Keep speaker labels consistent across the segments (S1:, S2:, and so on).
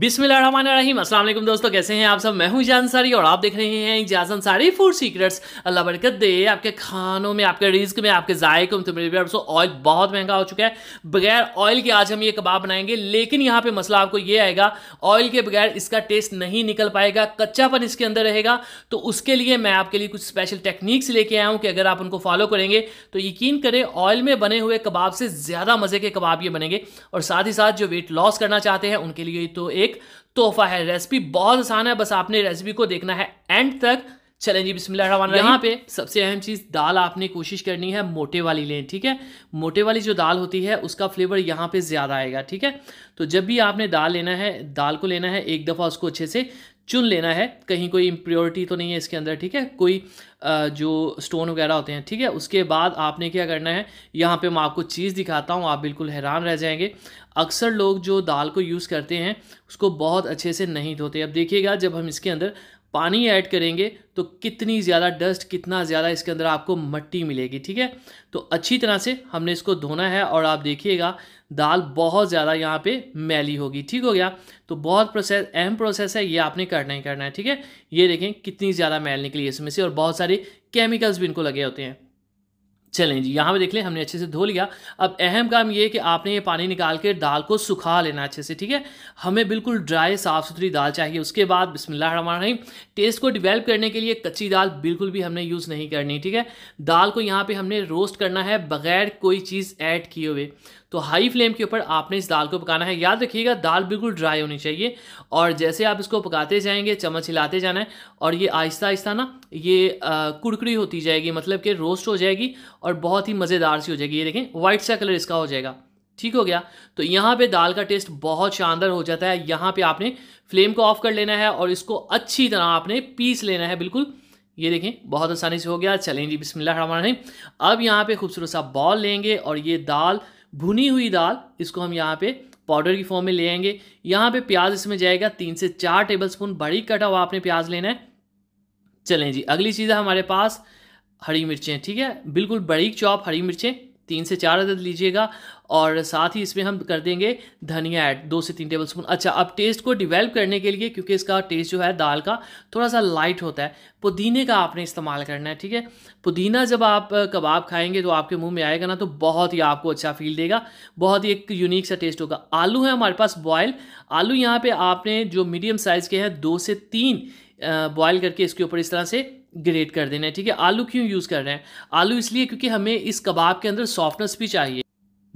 S1: बिस्मिल दोस्तों कैसे हैं आप सब मैं हूं जान सारी और आप देख रहे हैं एजाज फूड सीक्रेट्स अल्लाह बरकत दे आपके खानों में आपके रिस्क में आपके जायक में तो दोस्तों ऑयल बहुत महंगा हो चुका है बगैर ऑयल के आज हम ये कबाब बनाएंगे लेकिन यहाँ पे मसला आपको ये आएगा ऑयल के बगैर इसका टेस्ट नहीं निकल पाएगा कच्चापन इसके अंदर रहेगा तो उसके लिए मैं आपके लिए कुछ स्पेशल टेक्निक्स लेके आया हूँ कि अगर आप उनको फॉलो करेंगे तो यकीन करें ऑयल में बने हुए कबाब से ज़्यादा मज़े के कबाब ये बनेंगे और साथ ही साथ जो वेट लॉस करना चाहते हैं उनके लिए तो एक एक तोहफा है रेसिपी बहुत आसान है बस आपने रेसिपी को देखना है एंड तक चलें जी बिस्मिल्लाह यहाँ पे सबसे अहम चीज़ दाल आपने कोशिश करनी है मोटे वाली लें ठीक है मोटे वाली जो दाल होती है उसका फ्लेवर यहाँ पे ज़्यादा आएगा ठीक है तो जब भी आपने दाल लेना है दाल को लेना है एक दफ़ा उसको अच्छे से चुन लेना है कहीं कोई इम्प्योरिटी तो नहीं है इसके अंदर ठीक है कोई जो स्टोन वगैरह होते हैं ठीक है उसके बाद आपने क्या करना है यहाँ पे मैं आपको चीज़ दिखाता हूँ आप बिल्कुल हैरान रह जाएंगे अक्सर लोग जो दाल को यूज़ करते हैं उसको बहुत अच्छे से नहीं धोते अब देखिएगा जब हम इसके अंदर पानी ऐड करेंगे तो कितनी ज़्यादा डस्ट कितना ज़्यादा इसके अंदर आपको मट्टी मिलेगी ठीक है तो अच्छी तरह से हमने इसको धोना है और आप देखिएगा दाल बहुत ज़्यादा यहाँ पे मैली होगी ठीक हो गया तो बहुत प्रोसेस अहम प्रोसेस है ये आपने करना ही करना है ठीक है ये देखें कितनी ज़्यादा मैल निकली इसमें से और बहुत सारे केमिकल्स भी इनको लगे होते हैं चलें जी यहाँ पे देख लें हमने अच्छे से धो लिया अब अहम काम ये है कि आपने ये पानी निकाल के दाल को सुखा लेना अच्छे से ठीक है हमें बिल्कुल ड्राई साफ़ सुथरी दाल चाहिए उसके बाद बिस्मिल्लाह रहीम टेस्ट को डिवेल्प करने के लिए कच्ची दाल बिल्कुल भी हमने यूज़ नहीं करनी ठीक है दाल को यहाँ पर हमने रोस्ट करना है बगैर कोई चीज़ ऐड किए हुए तो हाई फ्लेम के ऊपर आपने इस दाल को पकाना है याद रखिएगा दाल बिल्कुल ड्राई होनी चाहिए और जैसे आप इसको पकाते जाएंगे चम्मच हिलाते जाना है और ये आहिस्ता आहिस्ता ना ये कुड़कुड़ी होती जाएगी मतलब कि रोस्ट हो जाएगी और बहुत ही मज़ेदार सी हो जाएगी ये देखें वाइट सा कलर इसका हो जाएगा ठीक हो गया तो यहाँ पे दाल का टेस्ट बहुत शानदार हो जाता है यहाँ पे आपने फ्लेम को ऑफ कर लेना है और इसको अच्छी तरह आपने पीस लेना है बिल्कुल ये देखें बहुत आसानी से हो गया चलें जी बिस्मिल्लाह अब यहाँ पे खूबसूरत सा बॉल लेंगे और ये दाल भुनी हुई दाल इसको हम यहाँ पे पाउडर की फॉर्म में ले आएंगे यहाँ पे प्याज इसमें जाएगा तीन से चार टेबल स्पून बड़ी कटा हुआ आपने प्याज लेना है चलें जी अगली चीज़ है हमारे पास हरी मिर्चें ठीक है बिल्कुल बड़ी चॉप हरी मिर्चें तीन से चार अदद लीजिएगा और साथ ही इसमें हम कर देंगे धनिया ऐड दो से तीन टेबल स्पून अच्छा अब टेस्ट को डिवेल्प करने के लिए क्योंकि इसका टेस्ट जो है दाल का थोड़ा सा लाइट होता है पुदीने का आपने इस्तेमाल करना है ठीक है पुदीना जब आप कबाब खाएंगे तो आपके मुंह में आएगा ना तो बहुत ही आपको अच्छा फील देगा बहुत ही एक यूनिक सा टेस्ट होगा आलू है हमारे पास बॉयल आलू यहाँ पर आपने जो मीडियम साइज़ के हैं दो से तीन बॉयल करके इसके ऊपर इस तरह से ग्रेट कर देना है ठीक है आलू क्यों यूज़ कर रहे हैं आलू इसलिए क्योंकि हमें इस कबाब के अंदर सॉफ्टनेस भी चाहिए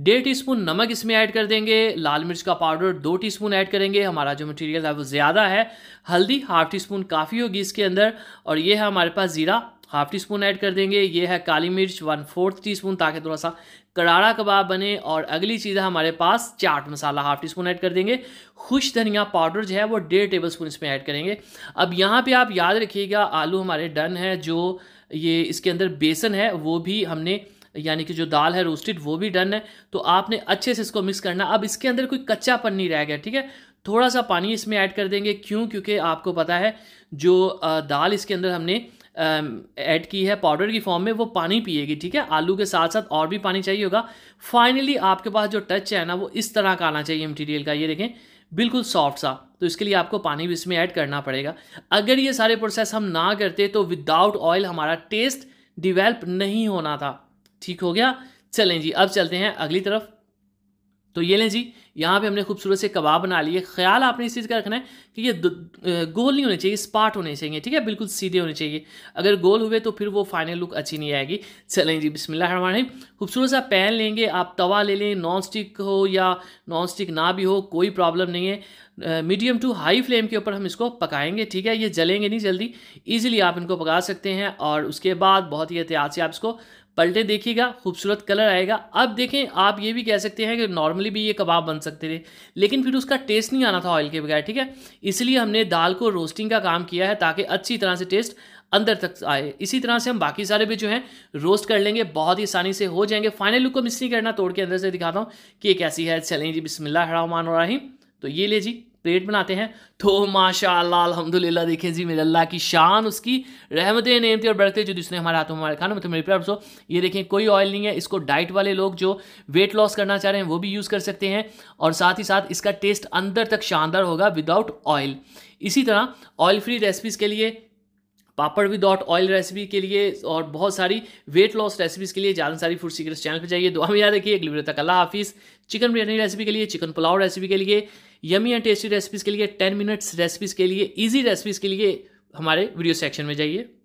S1: डेढ़ टीस्पून नमक इसमें ऐड कर देंगे लाल मिर्च का पाउडर दो टीस्पून ऐड करेंगे हमारा जो मटेरियल है वो ज़्यादा है हल्दी हाफ टी स्पून काफ़ी होगी इसके अंदर और ये है हमारे पास ज़ीरा हाफ टी स्पून ऐड कर देंगे ये है काली मिर्च वन फोर्थ टी स्पून ताकि थोड़ा सा कड़ाड़ा कबाब बने और अगली चीज़ है हमारे पास chaat masala half teaspoon add कर देंगे खुश धनिया पाउडर जो है वो डेढ़ टेबल स्पून इसमें ऐड करेंगे अब यहाँ पे आप याद रखिएगा आलू हमारे डन है जो ये इसके अंदर बेसन है वो भी हमने यानी कि जो दाल है रोस्टेड वो भी डन है तो आपने अच्छे से इसको मिक्स करना अब इसके अंदर कोई पन नहीं रह गया ठीक है थोड़ा सा पानी इसमें ऐड कर देंगे क्यों क्योंकि आपको पता है जो दाल इसके अंदर हमने ऐड की है पाउडर की फॉर्म में वो पानी पिएगी ठीक है आलू के साथ साथ और भी पानी चाहिए होगा फाइनली आपके पास जो टच है ना वो इस तरह का आना चाहिए मटीरियल का ये देखें बिल्कुल सॉफ्ट सा तो इसके लिए आपको पानी भी इसमें ऐड करना पड़ेगा अगर ये सारे प्रोसेस हम ना करते तो विदाउट ऑयल हमारा टेस्ट डिवेल्प नहीं होना था ठीक हो गया चलें जी अब चलते हैं अगली तरफ तो ये लें जी यहाँ पे हमने खूबसूरत से कबाब बना लिए ख्याल आपने इस चीज़ का रखना है कि ये गोल नहीं होने चाहिए स्पाट होने चाहिए ठीक है बिल्कुल सीधे होने चाहिए अगर गोल हुए तो फिर वो फाइनल लुक अच्छी नहीं आएगी चलें जी बिस्मिल्लाह खूबसूरत सा पैन लेंगे आप तवा ले लें नॉन स्टिक हो या नॉन स्टिक ना भी हो कोई प्रॉब्लम नहीं है मीडियम टू हाई फ्लेम के ऊपर हम इसको पकाएंगे ठीक है ये जलेंगे नहीं जल्दी ईजिली आप इनको पका सकते हैं और उसके बाद बहुत ही एहतियात से आप इसको पलटे देखिएगा खूबसूरत कलर आएगा अब देखें आप ये भी कह सकते हैं कि नॉर्मली भी ये कबाब बन सकते थे लेकिन फिर उसका टेस्ट नहीं आना था ऑयल के बगैर ठीक है इसलिए हमने दाल को रोस्टिंग का काम किया है ताकि अच्छी तरह से टेस्ट अंदर तक आए इसी तरह से हम बाकी सारे भी जो हैं रोस्ट कर लेंगे बहुत ही आसानी से हो जाएंगे फाइनल लुक को मिस नहीं करना तोड़ के अंदर से दिखाता हूँ कि ये कैसी है चलें जी बिसमिल्लामान रहीम तो ये ले जी प्लेट बनाते हैं तो माशाल्लाह अल्हम्दुलिल्लाह देखें जी मेरे अल्लाह की शान उसकी रहमतें नेमतें और बढ़ते जो जिसने हमारे हाथों हमारे खाना मतलब तो मेरे प्यार सो ये देखें कोई ऑयल नहीं है इसको डाइट वाले लोग जो वेट लॉस करना चाह रहे हैं वो भी यूज़ कर सकते हैं और साथ ही साथ इसका टेस्ट अंदर तक शानदार होगा विदाउट ऑयल इसी तरह ऑयल फ्री रेसिपीज़ के लिए पापड़ भी डॉट ऑयल रेसिपी के लिए और बहुत सारी वेट लॉस रेसिपीज़ के लिए ज़्यादा सारी फूड सीक्रेट्स चैनल पर जाइए दुआ में याद रखिए अगली वीडियो तक अल्लाह हाफिज़ चिकन बिरयानी रेसिपी के लिए चिकन पुलाव रेसिपी के लिए यमी एंड टेस्टी रेसिपीज़ के लिए टेन मिनट्स रेसिपीज़ के लिए ईजी रेसिपीज़ के लिए हमारे वीडियो सेक्शन में जाइए